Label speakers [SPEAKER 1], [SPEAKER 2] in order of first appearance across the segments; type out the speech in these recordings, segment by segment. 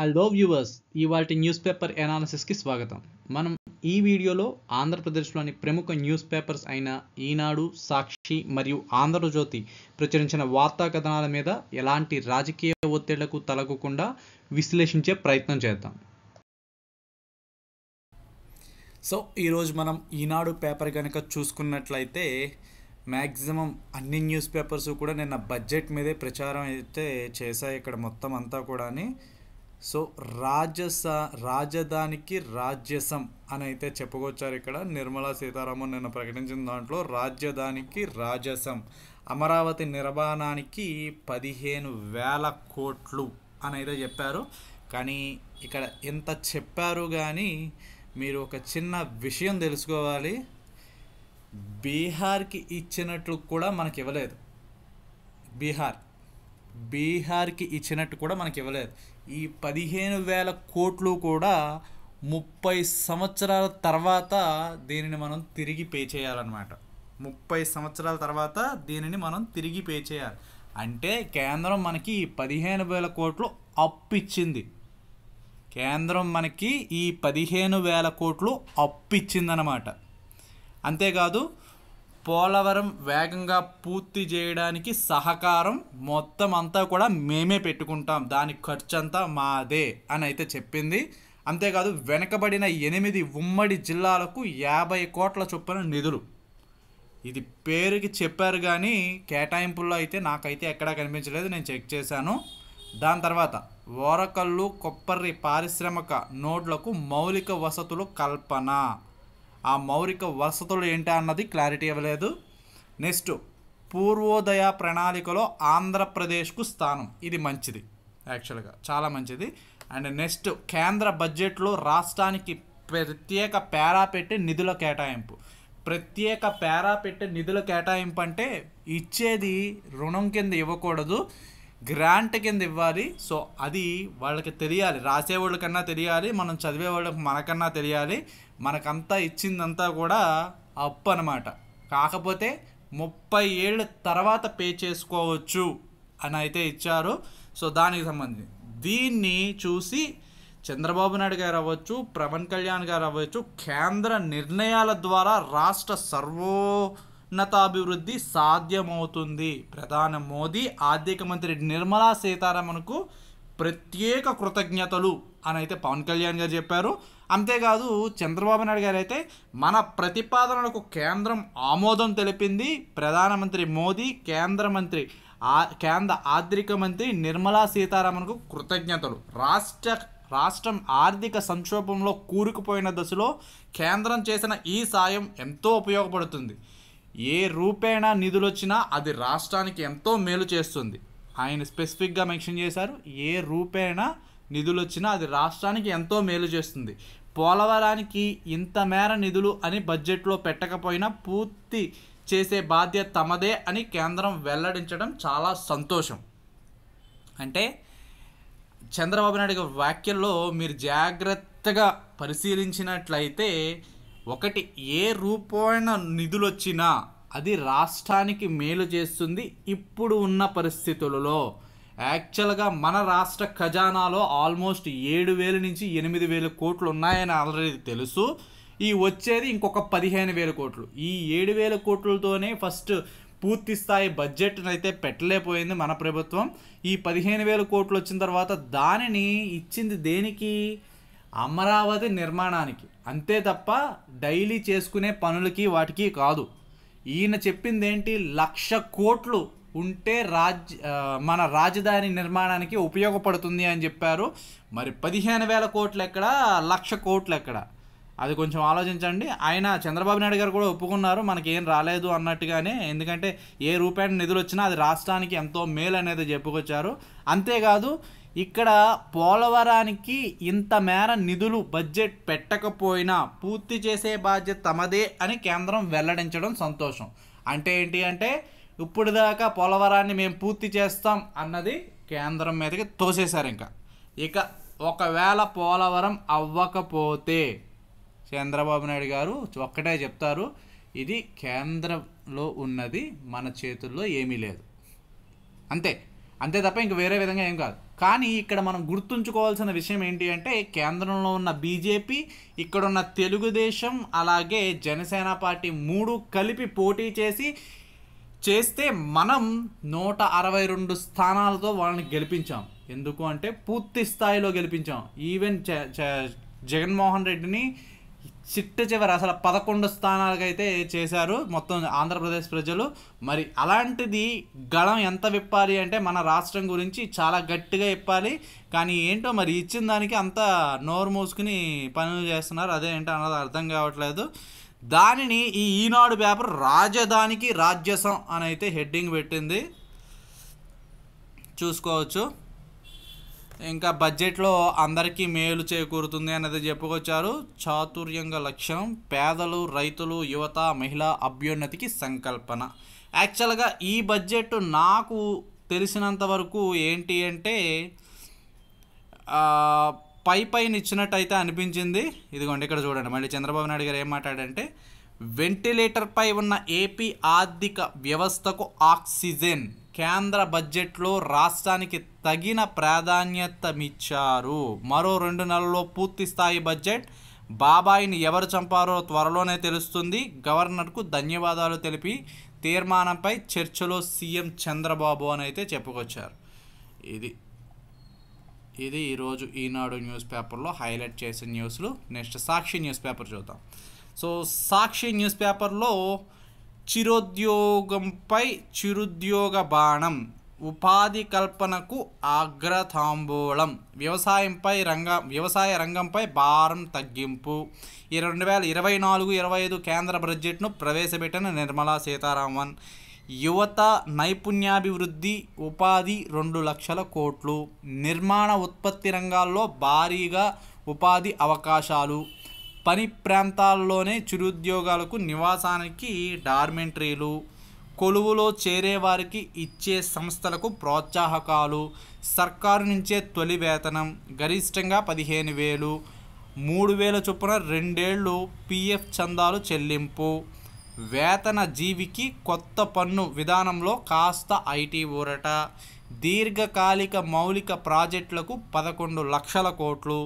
[SPEAKER 1] hello viewers ఇవాటి news paper ఎనాలిసిస్కి స్వాగతం మనం ఈ వీడియోలో ఆంధ్రప్రదేశ్లోని ప్రముఖ న్యూస్ పేపర్స్ అయిన ఈనాడు సాక్షి మరియు ఆంధ్రజ్యోతి ప్రచురించిన వార్తా కథనాల మీద ఎలాంటి రాజకీయ ఒత్తిళ్లకు తలగకుండా విశ్లేషించే ప్రయత్నం చేద్దాం సో ఈరోజు మనం ఈనాడు పేపర్ కనుక చూసుకున్నట్లయితే మ్యాక్సిమం అన్ని న్యూస్ పేపర్స్ కూడా నిన్న బడ్జెట్ మీదే ప్రచారం అయితే చేశాయి ఇక్కడ మొత్తం అంతా కూడా సో రాజస రాజధానికి రాజ్యసం అని అయితే చెప్పుకొచ్చారు ఇక్కడ నిర్మలా సీతారామన్ నిన్న ప్రకటించిన దాంట్లో రాజధానికి రాజసం అమరావతి నిర్మాణానికి పదిహేను వేల కోట్లు అని అయితే చెప్పారు కానీ ఇక్కడ ఎంత చెప్పారు కానీ మీరు ఒక చిన్న విషయం తెలుసుకోవాలి బీహార్కి ఇచ్చినట్లు కూడా మనకి ఇవ్వలేదు బీహార్ బీహార్కి ఇచ్చినట్టు కూడా మనకి ఇవ్వలేదు ఈ పదిహేను వేల కోట్లు కూడా ముప్పై సంవత్సరాల తర్వాత దీనిని మనం తిరిగి పే చేయాలన్నమాట ముప్పై సంవత్సరాల తర్వాత దీనిని మనం తిరిగి పే చేయాలి అంటే కేంద్రం మనకి పదిహేను వేల కోట్లు అప్పు ఇచ్చింది కేంద్రం మనకి ఈ పదిహేను వేల కోట్లు అప్పు ఇచ్చిందనమాట అంతేకాదు పోలవరం వేగంగా పూర్తి చేయడానికి సహకారం మొత్తం అంతా కూడా మేమే పెట్టుకుంటాం దాని ఖర్చు అంతా మాదే అని అయితే చెప్పింది అంతేకాదు వెనకబడిన ఎనిమిది ఉమ్మడి జిల్లాలకు యాభై కోట్ల చొప్పున నిధులు ఇది పేరుకి చెప్పారు కానీ కేటాయింపుల్లో అయితే నాకైతే ఎక్కడా కనిపించలేదు నేను చెక్ చేశాను దాని తర్వాత ఓరకల్లు కొప్పర్రి పారిశ్రామిక నోడ్లకు మౌలిక వసతులు కల్పన ఆ మౌలిక వసతులు ఏంటా అన్నది క్లారిటీ ఇవ్వలేదు నెక్స్ట్ పూర్వోదయ ప్రణాళికలో ఆంధ్రప్రదేశ్కు స్థానం ఇది మంచిది యాక్చువల్గా చాలా మంచిది అండ్ నెక్స్ట్ కేంద్ర బడ్జెట్లో రాష్ట్రానికి ప్రత్యేక పేరా పెట్టి నిధుల కేటాయింపు ప్రత్యేక పేరా పెట్టి నిధుల కేటాయింపు అంటే ఇచ్చేది రుణం కింద ఇవ్వకూడదు గ్రాంట్ కింద ఇవ్వాలి సో అది వాళ్ళకి తెలియాలి రాసేవాళ్ళకన్నా తెలియాలి మనం చదివే వాళ్ళకి మనకన్నా తెలియాలి మనకంతా ఇచ్చిందంతా కూడా అప్పు అనమాట కాకపోతే ముప్పై ఏళ్ళ తర్వాత పే చేసుకోవచ్చు అని అయితే ఇచ్చారు సో దానికి సంబంధించి దీన్ని చూసి చంద్రబాబు నాయుడు గారు అవ్వచ్చు పవన్ కళ్యాణ్ గారు అవ్వచ్చు కేంద్ర నిర్ణయాల ద్వారా రాష్ట్ర సర్వోన్నతాభివృద్ధి సాధ్యమవుతుంది ప్రధాని మోదీ ఆర్థిక మంత్రి నిర్మలా సీతారామన్కు ప్రత్యేక కృతజ్ఞతలు అని అయితే పవన్ కళ్యాణ్ గారు చెప్పారు అంతేకాదు చంద్రబాబు నాయుడు గారు అయితే మన ప్రతిపాదనలకు కేంద్రం ఆమోదం తెలిపింది ప్రధానమంత్రి మోదీ కేంద్ర మంత్రి ఆ కేంద్ర ఆర్థిక మంత్రి నిర్మలా సీతారామన్కు కృతజ్ఞతలు రాష్ట్ర రాష్ట్రం ఆర్థిక సంక్షోభంలో కూరుకుపోయిన దశలో కేంద్రం చేసిన ఈ సాయం ఎంతో ఉపయోగపడుతుంది ఏ రూపేణా నిధులు వచ్చినా అది రాష్ట్రానికి ఎంతో మేలు చేస్తుంది ఆయన స్పెసిఫిక్గా మెన్షన్ చేశారు ఏ రూపేణా నిధులు వచ్చినా అది రాష్ట్రానికి ఎంతో మేలు చేస్తుంది పోలవరానికి ఇంత మేర నిధులు అని బడ్జెట్లో పెట్టకపోయినా పూర్తి చేసే బాధ్యత తమదే అని కేంద్రం వెల్లడించడం చాలా సంతోషం అంటే చంద్రబాబు నాయుడు వ్యాఖ్యల్లో మీరు జాగ్రత్తగా పరిశీలించినట్లయితే ఒకటి ఏ రూపమైన నిధులు వచ్చినా అది రాష్ట్రానికి మేలు చేస్తుంది ఇప్పుడు ఉన్న పరిస్థితులలో యాక్చువల్గా మన రాష్ట్ర ఖజానాలో ఆల్మోస్ట్ ఏడు వేల నుంచి ఎనిమిది వేల కోట్లు ఉన్నాయని ఆల్రెడీ తెలుసు ఈ వచ్చేది ఇంకొక పదిహేను వేల కోట్లు ఈ ఏడు వేల కోట్లతోనే ఫస్ట్ పూర్తి స్థాయి బడ్జెట్ అయితే పెట్టలేకపోయింది మన ప్రభుత్వం ఈ పదిహేను వేల కోట్లు వచ్చిన తర్వాత దానిని ఇచ్చింది దేనికి అమరావతి నిర్మాణానికి అంతే తప్ప డైలీ చేసుకునే పనులకి వాటికి కాదు ఈయన చెప్పింది ఏంటి లక్ష కోట్లు ఉంటే రాజ్ మన రాజధాని నిర్మాణానికి ఉపయోగపడుతుంది అని చెప్పారు మరి పదిహేను వేల కోట్లు ఎక్కడ లక్ష కోట్లు ఎక్కడ అది కొంచెం ఆలోచించండి ఆయన చంద్రబాబు నాయుడు గారు కూడా ఒప్పుకున్నారు మనకేం రాలేదు అన్నట్టుగానే ఎందుకంటే ఏ రూపాయి నిధులు వచ్చినా అది రాష్ట్రానికి ఎంతో మేలు అనేది చెప్పుకొచ్చారు అంతేకాదు ఇక్కడ పోలవరానికి ఇంత మేర నిధులు బడ్జెట్ పెట్టకపోయినా పూర్తి చేసే బాధ్యత తమదే అని కేంద్రం వెల్లడించడం సంతోషం అంటే ఏంటి అంటే ఇప్పుడు దాకా పోలవరాన్ని మేము పూర్తి చేస్తాం అన్నది కేంద్రం మీదకి తోసేశారు ఇంకా ఇక ఒకవేళ పోలవరం అవ్వకపోతే చంద్రబాబు నాయుడు గారు ఒక్కటే చెప్తారు ఇది కేంద్రంలో ఉన్నది మన చేతుల్లో ఏమీ లేదు అంతే అంతే తప్ప ఇంక వేరే విధంగా ఏం కాదు కానీ ఇక్కడ మనం గుర్తుంచుకోవాల్సిన విషయం ఏంటి అంటే కేంద్రంలో ఉన్న బీజేపీ ఇక్కడున్న తెలుగుదేశం అలాగే జనసేన పార్టీ మూడు కలిపి పోటీ చేసి చేస్తే మనం నూట అరవై రెండు స్థానాలతో వాళ్ళని గెలిపించాం ఎందుకు అంటే పూర్తి స్థాయిలో గెలిపించాం ఈవెన్ జగన్మోహన్ రెడ్డిని చిట్ట చివరి అసలు పదకొండు స్థానాలకైతే చేశారు మొత్తం ఆంధ్రప్రదేశ్ ప్రజలు మరి అలాంటిది గళం ఎంత విప్పాలి అంటే మన రాష్ట్రం గురించి చాలా గట్టిగా విప్పాలి కానీ ఏంటో మరి ఇచ్చిన దానికి అంత నోరు మూసుకుని పనులు చేస్తున్నారు అదేంటో అన్నది అర్థం కావట్లేదు దానిని ఈ ఈనాడు పేపర్ రాజధానికి రాజ్యసం అని అయితే హెడ్డింగ్ పెట్టింది చూసుకోవచ్చు ఇంకా బడ్జెట్లో అందరికీ మేలు చేకూరుతుంది అనేది చెప్పుకొచ్చారు చాతుర్యంగా లక్ష్యం పేదలు రైతులు యువత మహిళా అభ్యున్నతికి సంకల్పన యాక్చువల్గా ఈ బడ్జెట్ నాకు తెలిసినంత వరకు ఏంటి అంటే పై పైన ఇచ్చినట్టయితే అనిపించింది ఇదిగోండి ఇక్కడ చూడండి మళ్ళీ చంద్రబాబు నాయుడు గారు ఏం మాట్లాడంటే వెంటిలేటర్పై ఉన్న ఏపీ ఆర్థిక వ్యవస్థకు ఆక్సిజన్ కేంద్ర బడ్జెట్లో రాష్ట్రానికి తగిన ప్రాధాన్యతమిచ్చారు మరో రెండు నెలల్లో పూర్తి స్థాయి బడ్జెట్ బాబాయిని ఎవరు చంపారో త్వరలోనే తెలుస్తుంది గవర్నర్కు ధన్యవాదాలు తెలిపి తీర్మానంపై చర్చలో సీఎం చంద్రబాబు అని అయితే చెప్పుకొచ్చారు ఇది ఇది ఈరోజు ఈనాడు న్యూస్ పేపర్లో హైలైట్ చేసిన న్యూస్లు నెక్స్ట్ సాక్షి న్యూస్ పేపర్ చూద్దాం సో సాక్షి న్యూస్ పేపర్లో చిరుద్యోగంపై చిరుద్యోగ బాణం ఉపాధి కల్పనకు అగ్రతాంబూలం వ్యవసాయంపై రంగ వ్యవసాయ రంగంపై భారం తగ్గింపు ఈ రెండు వేల ఇరవై నాలుగు ఇరవై ఐదు కేంద్ర బడ్జెట్ను ప్రవేశపెట్టిన నిర్మలా సీతారామన్ యువత నైపుణ్యాభివృద్ధి ఉపాధి రెండు లక్షల కోట్లు నిర్మాణ ఉత్పత్తి రంగాల్లో భారీగా ఉపాధి అవకాశాలు పని ప్రాంతాల్లోనే చిరుద్యోగాలకు నివాసానికి డార్మెంటరీలు కొలువులో చేరే వారికి ఇచ్చే సంస్థలకు ప్రోత్సాహకాలు సర్కారు నుంచే తొలి వేతనం గరిష్టంగా పదిహేను వేలు మూడు వేల చొప్పున రెండేళ్ళు పిఎఫ్ చందాలు చెల్లింపు వేతన జీవికి కొత్త పన్ను విధానంలో కాస్త ఐటీ ఊరట దీర్ఘకాలిక మౌలిక ప్రాజెక్టులకు పదకొండు లక్షల కోట్లు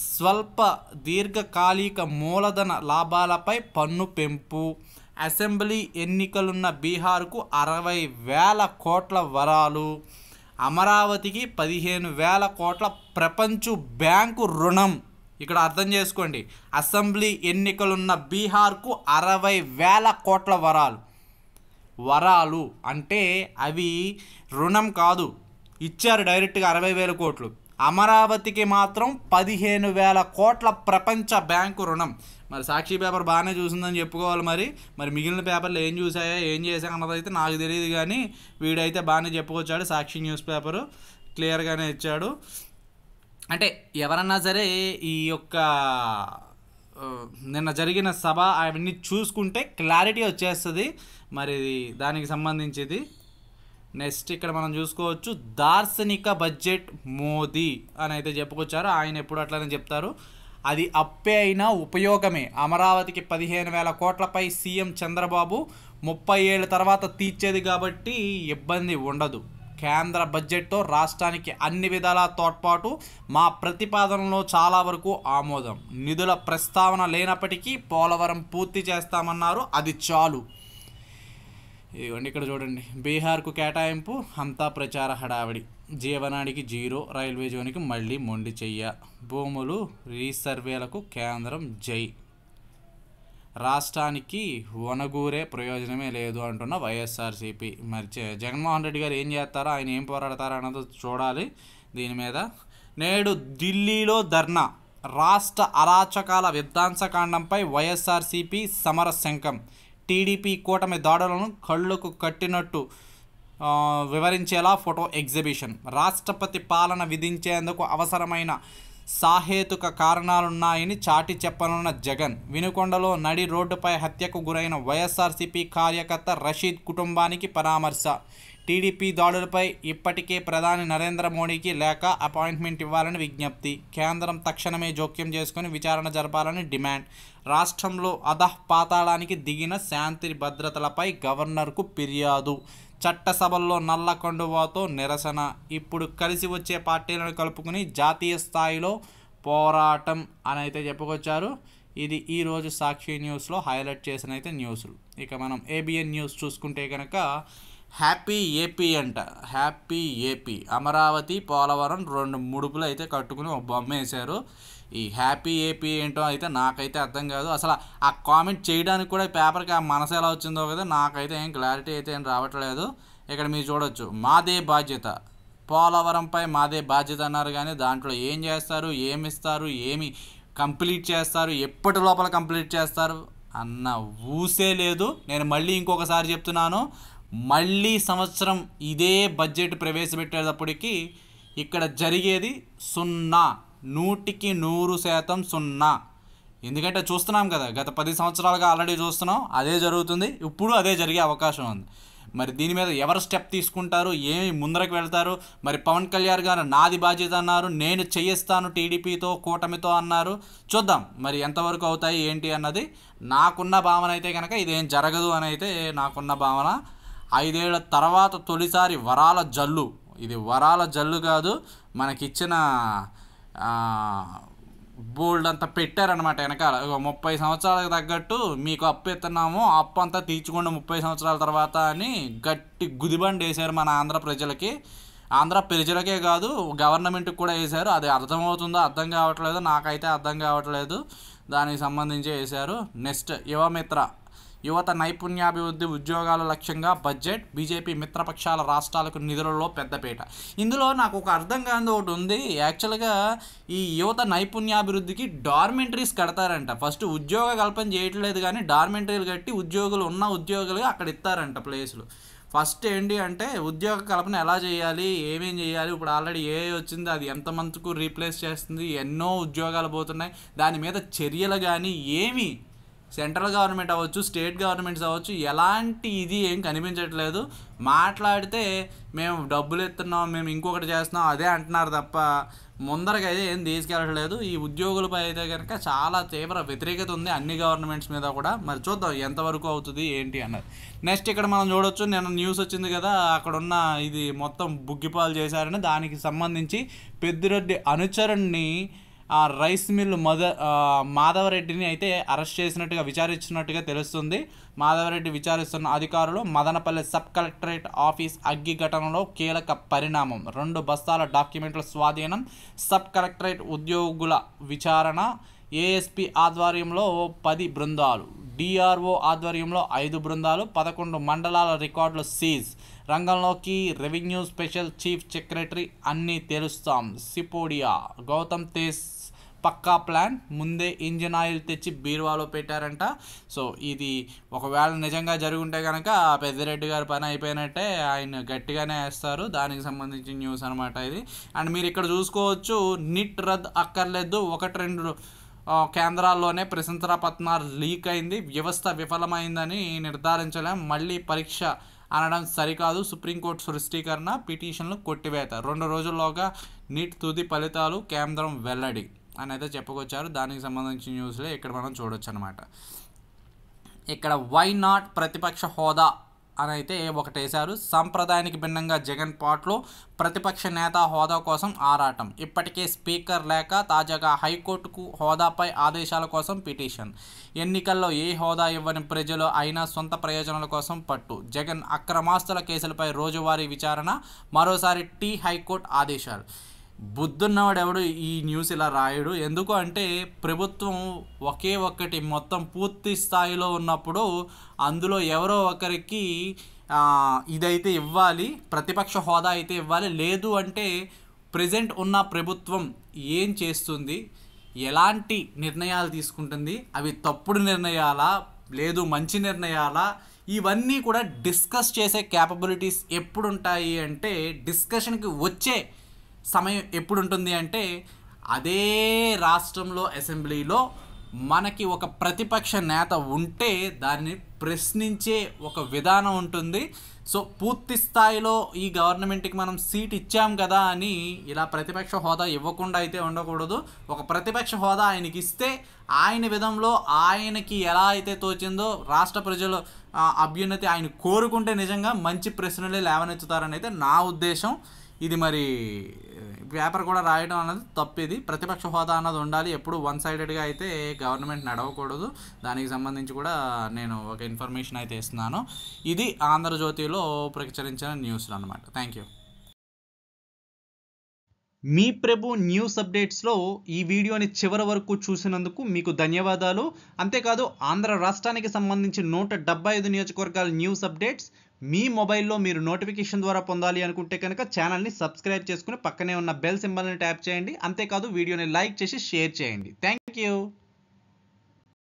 [SPEAKER 1] స్వల్ప దీర్ఘకాలిక మూలధన లాభాలపై పన్ను పెంపు అసెంబ్లీ ఎన్నికలున్న బీహార్కు అరవై వేల కోట్ల వరాలు అమరావతికి పదిహేను వేల కోట్ల ప్రపంచ బ్యాంకు రుణం ఇక్కడ అర్థం చేసుకోండి అసెంబ్లీ ఎన్నికలున్న బీహార్కు అరవై వేల కోట్ల వరాలు వరాలు అంటే అవి రుణం కాదు ఇచ్చారు డైరెక్ట్గా అరవై వేల కోట్లు అమరావతికి మాత్రం పదిహేను వేల కోట్ల ప్రపంచ బ్యాంకు రుణం మరి సాక్షి పేపర్ బాగానే చూసిందని చెప్పుకోవాలి మరి మరి మిగిలిన పేపర్లు ఏం చూసాయో ఏం చేశాయో అన్నదైతే నాకు తెలియదు కానీ వీడైతే బాగానే చెప్పుకొచ్చాడు సాక్షి న్యూస్ పేపరు క్లియర్గానే ఇచ్చాడు అంటే ఎవరన్నా సరే ఈ యొక్క నిన్న జరిగిన సభ అవన్నీ చూసుకుంటే క్లారిటీ వచ్చేస్తుంది మరి దానికి సంబంధించింది నెక్స్ట్ ఇక్కడ మనం చూసుకోవచ్చు దార్శనిక బడ్జెట్ మోదీ అని అయితే చెప్పుకొచ్చారు ఆయన ఎప్పుడు అట్లనే చెప్తారు అది అప్పే అయినా ఉపయోగమే అమరావతికి పదిహేను వేల కోట్లపై సీఎం చంద్రబాబు ముప్పై ఏళ్ళ తర్వాత తీర్చేది కాబట్టి ఇబ్బంది ఉండదు కేంద్ర బడ్జెట్తో రాష్ట్రానికి అన్ని విధాల తోడ్పాటు మా ప్రతిపాదనలో చాలా వరకు ఆమోదం నిధుల ప్రస్తావన లేనప్పటికీ పోలవరం పూర్తి చేస్తామన్నారు అది చాలు ఇవ్వండి ఇక్కడ చూడండి బీహార్కు కేటాయింపు అంతా ప్రచార హడావిడి జీవనానికి జీరో రైల్వే జోన్కి మళ్ళీ మొండి చెయ్య భూములు రీసర్వేలకు కేంద్రం జై రాష్ట్రానికి వనగూరే ప్రయోజనమే లేదు అంటున్న వైఎస్ఆర్సీపీ మరి జగన్మోహన్ రెడ్డి గారు ఏం చేస్తారో ఆయన ఏం పోరాడతారో అన్నది చూడాలి దీని మీద నేడు ఢిల్లీలో ధర్నా రాష్ట్ర అరాచకాల విధ్వంసకాండంపై వైఎస్ఆర్సీపీ సమర శంఖం టీడీపీ కూటమి దాడులను కళ్ళుకు కట్టినట్టు వివరించేలా ఫోటో ఎగ్జిబిషన్ రాష్ట్రపతి పాలన విధించేందుకు అవసరమైన సాహేతుక కారణాలున్నాయని చాటి చెప్పనున్న జగన్ వినుకొండలో నడి రోడ్డుపై హత్యకు గురైన వైఎస్ఆర్సీపీ కార్యకర్త రషీద్ కుటుంబానికి పరామర్శ టీడీపీ దాడులపై ఇప్పటికే ప్రధాని నరేంద్ర మోడీకి లేక అపాయింట్మెంట్ ఇవ్వాలని విజ్ఞప్తి కేంద్రం తక్షణమే జోక్యం చేసుకుని విచారణ జరపాలని డిమాండ్ రాష్ట్రంలో అధః పాతాళానికి దిగిన శాంతి భద్రతలపై గవర్నర్కు ఫిర్యాదు చట్టసభల్లో నల్ల కండువాతో నిరసన ఇప్పుడు కలిసి వచ్చే పార్టీలను కలుపుకుని జాతీయ స్థాయిలో పోరాటం అని అయితే చెప్పుకొచ్చారు ఇది ఈరోజు సాక్షి న్యూస్లో హైలైట్ చేసిన అయితే న్యూస్లు ఇక మనం ఏబిఎన్ న్యూస్ చూసుకుంటే కనుక హ్యాపీ ఏపీ అంట హ్యాపీ ఏపీ అమరావతి పోలవరం రెండు ముడుపులు అయితే కట్టుకుని ఒక బొమ్మ వేశారు ఈ హ్యాపీ ఏపీ ఏంటో అయితే నాకైతే అర్థం కాదు అసలు ఆ కామెంట్ చేయడానికి కూడా పేపర్కి ఆ మనసు ఎలా వచ్చిందో కదా నాకైతే ఏం క్లారిటీ అయితే ఏం రావట్లేదు ఇక్కడ మీరు చూడొచ్చు మాదే బాధ్యత పోలవరంపై మాదే బాధ్యత అన్నారు కానీ దాంట్లో ఏం చేస్తారు ఏమి ఇస్తారు ఏమి కంప్లీట్ చేస్తారు ఎప్పటి లోపల కంప్లీట్ చేస్తారు అన్న ఊసే లేదు నేను మళ్ళీ ఇంకొకసారి చెప్తున్నాను మళ్ళీ సంవత్సరం ఇదే బడ్జెట్ ప్రవేశపెట్టేటప్పటికీ ఇక్కడ జరిగేది సున్నా నూటికి నూరు శాతం సున్నా ఎందుకంటే చూస్తున్నాం కదా గత పది సంవత్సరాలుగా ఆల్రెడీ చూస్తున్నాం అదే జరుగుతుంది ఇప్పుడు అదే జరిగే అవకాశం ఉంది మరి దీని మీద ఎవరు స్టెప్ తీసుకుంటారు ఏమి ముందరకు వెళ్తారు మరి పవన్ కళ్యాణ్ గారు నాది బాధ్యత అన్నారు నేను చేయిస్తాను టీడీపీతో కూటమితో అన్నారు చూద్దాం మరి ఎంతవరకు అవుతాయి ఏంటి అన్నది నాకున్న భావన అయితే కనుక ఇదేం జరగదు అని అయితే నాకున్న భావన ఐదేళ్ల తర్వాత తొలిసారి వరాల జల్లు ఇది వరాల జల్లు కాదు మనకిచ్చిన బోల్డ్ అంతా పెట్టారనమాట వెనకాల ముప్పై సంవత్సరాలకు తగ్గట్టు మీకు అప్పు ఎత్తున్నాము అప్పు అంతా తీర్చుకుండా ముప్పై సంవత్సరాల తర్వాత అని గట్టి గుదిబండి వేశారు మన ఆంధ్ర ప్రజలకి ఆంధ్ర ప్రజలకే కాదు గవర్నమెంట్కి కూడా వేశారు అది అర్థమవుతుందో అర్థం కావట్లేదు నాకైతే అర్థం కావట్లేదు దానికి సంబంధించి వేశారు నెక్స్ట్ యువమిత్ర యువత నైపుణ్యాభివృద్ధి ఉద్యోగాల లక్ష్యంగా బడ్జెట్ బీజేపీ మిత్రపక్షాల రాష్ట్రాలకు నిధులలో పెద్దపీట ఇందులో నాకు ఒక అర్థం కాని ఒకటి ఉంది యాక్చువల్గా ఈ యువత నైపుణ్యాభివృద్ధికి డార్మెంటరీస్ కడతారంట ఫస్ట్ ఉద్యోగ కల్పన చేయట్లేదు కానీ డార్మెంటరీలు కట్టి ఉద్యోగులు ఉన్న ఉద్యోగులుగా అక్కడ ఇస్తారంట ప్లేసులు ఫస్ట్ ఏంటి అంటే ఉద్యోగ కల్పన ఎలా చేయాలి ఏమేం చేయాలి ఇప్పుడు ఆల్రెడీ ఏ వచ్చింది అది ఎంత మంత్కు రీప్లేస్ చేస్తుంది ఎన్నో ఉద్యోగాలు పోతున్నాయి దాని మీద చర్యలు కానీ ఏమీ సెంట్రల్ గవర్నమెంట్ అవ్వచ్చు స్టేట్ గవర్నమెంట్స్ అవ్వచ్చు ఎలాంటి ఇది ఏం కనిపించట్లేదు మాట్లాడితే మేము డబ్బులు ఎత్తున్నాం మేము ఇంకొకటి చేస్తున్నాం అదే అంటున్నారు తప్ప ముందరగా అయితే ఏం తీసుకెళ్ళట్లేదు ఈ ఉద్యోగులపై అయితే కనుక చాలా తీవ్ర వ్యతిరేకత ఉంది అన్ని గవర్నమెంట్స్ మీద కూడా మరి చూద్దాం ఎంతవరకు అవుతుంది ఏంటి అన్నది నెక్స్ట్ ఇక్కడ మనం చూడొచ్చు నేను న్యూస్ వచ్చింది కదా అక్కడున్న ఇది మొత్తం బుగ్గిపాలు చేశారని దానికి సంబంధించి పెద్దిరెడ్డి అనుచరుణ్ణి ఆ రైస్ మిల్ మద మాధవరెడ్డిని అయితే అరెస్ట్ చేసినట్టుగా విచారించినట్టుగా తెలుస్తుంది మాధవరెడ్డి విచారిస్తున్న అధికారులు మదనపల్లి సబ్ కలెక్టరేట్ ఆఫీస్ అగ్గి ఘటనలో కీలక పరిణామం రెండు బస్తాల డాక్యుమెంట్ల స్వాధీనం సబ్ కలెక్టరేట్ ఉద్యోగుల విచారణ ఏఎస్పి ఆధ్వర్యంలో పది బృందాలు డిఆర్ఓ ఆధ్వర్యంలో ఐదు బృందాలు పదకొండు మండలాల రికార్డులు సీజ్ రంగంలోకి రెవెన్యూ స్పెషల్ చీఫ్ సెక్రటరీ అన్నీ తెలుస్తాం సిపోడియా గౌతమ్ తేజ్ పక్కా ప్లాన్ ముందే ఇంజిన్ ఆయిల్ తెచ్చి బీరువాలో పెట్టారంట సో ఇది ఒకవేళ నిజంగా జరుగుంటే కనుక పెద్దిరెడ్డి గారి పని అయిపోయినట్టే ఆయన గట్టిగానే వేస్తారు దానికి సంబంధించిన న్యూస్ అనమాట ఇది అండ్ మీరు ఇక్కడ చూసుకోవచ్చు నిట్ రద్ అక్కర్లేదు ఒకటి రెండు కేంద్రాల్లోనే ప్రశంసరా పత్నార్ లీక్ అయింది వ్యవస్థ విఫలమైందని నిర్ధారించలేం మళ్ళీ పరీక్ష అనడం సరికాదు సుప్రీంకోర్టు సృష్టీకరణ పిటిషన్లు కొట్టివేత రెండు రోజుల్లోగా నీట్ తుది ఫలితాలు కేంద్రం వెల్లడి అని అయితే చెప్పుకొచ్చారు దానికి సంబంధించిన న్యూస్లే ఇక్కడ మనం చూడొచ్చు అనమాట ఇక్కడ వై నాట్ ప్రతిపక్ష హోదా అని అయితే వేశారు సాంప్రదాయానికి భిన్నంగా జగన్ పాట్లో ప్రతిపక్ష నేత హోదా కోసం ఆరాటం ఇప్పటికే స్పీకర్ లేక తాజాగా హైకోర్టుకు హోదాపై ఆదేశాల కోసం పిటిషన్ ఎన్నికల్లో ఏ హోదా ఇవ్వని ప్రజలు అయినా సొంత ప్రయోజనాల కోసం పట్టు జగన్ అక్రమాస్తుల కేసులపై రోజువారీ విచారణ మరోసారి టీ హైకోర్టు ఆదేశాలు బుద్ధున్నవాడు ఎవడు ఈ న్యూస్ ఇలా రాయడు ఎందుకు అంటే ప్రభుత్వం ఒకే ఒక్కటి మొత్తం పూర్తి స్థాయిలో ఉన్నప్పుడు అందులో ఎవరో ఒకరికి ఇదైతే ఇవ్వాలి ప్రతిపక్ష హోదా అయితే ఇవ్వాలి లేదు అంటే ప్రజెంట్ ఉన్న ప్రభుత్వం ఏం చేస్తుంది ఎలాంటి నిర్ణయాలు తీసుకుంటుంది అవి తప్పుడు నిర్ణయాలా లేదు మంచి నిర్ణయాలా ఇవన్నీ కూడా డిస్కస్ చేసే క్యాపబిలిటీస్ ఎప్పుడుంటాయి అంటే డిస్కషన్కి వచ్చే సమయం ఎప్పుడు ఉంటుంది అంటే అదే రాష్ట్రంలో అసెంబ్లీలో మనకి ఒక ప్రతిపక్ష నేత ఉంటే దాన్ని ప్రశ్నించే ఒక విధానం ఉంటుంది సో పూర్తి స్థాయిలో ఈ గవర్నమెంట్కి మనం సీట్ ఇచ్చాం కదా అని ఇలా ప్రతిపక్ష హోదా ఇవ్వకుండా అయితే ఉండకూడదు ఒక ప్రతిపక్ష హోదా ఆయనకి ఇస్తే ఆయన విధంలో ఆయనకి ఎలా అయితే తోచిందో రాష్ట్ర ప్రజలు అభ్యున్నతి ఆయన కోరుకుంటే నిజంగా మంచి ప్రశ్నలే లేవనెత్తుతారని అయితే నా ఉద్దేశం ఇది మరి పేపర్ కూడా రాయడం అన్నది తప్పిది ప్రతిపక్ష హోదా అన్నది ఉండాలి ఎప్పుడు వన్ సైడెడ్గా అయితే గవర్నమెంట్ నడవకూడదు దానికి సంబంధించి కూడా నేను ఒక ఇన్ఫర్మేషన్ అయితే ఇస్తున్నాను ఇది ఆంధ్రజ్యోతిలో ప్రచురించిన న్యూస్లు అనమాట థ్యాంక్ యూ మీ ప్రభు న్యూస్ అప్డేట్స్లో ఈ వీడియోని చివరి వరకు చూసినందుకు మీకు ధన్యవాదాలు అంతేకాదు ఆంధ్ర రాష్ట్రానికి సంబంధించి నూట డెబ్బై ఐదు నియోజకవర్గాల న్యూస్ అప్డేట్స్ మీ మొబైల్లో మీరు నోటిఫికేషన్ ద్వారా పొందాలి అనుకుంటే కనుక ఛానల్ని సబ్స్క్రైబ్ చేసుకుని పక్కనే ఉన్న బెల్ సింబల్ని ట్యాప్ చేయండి అంతేకాదు వీడియోని లైక్ చేసి షేర్ చేయండి థ్యాంక్ యూ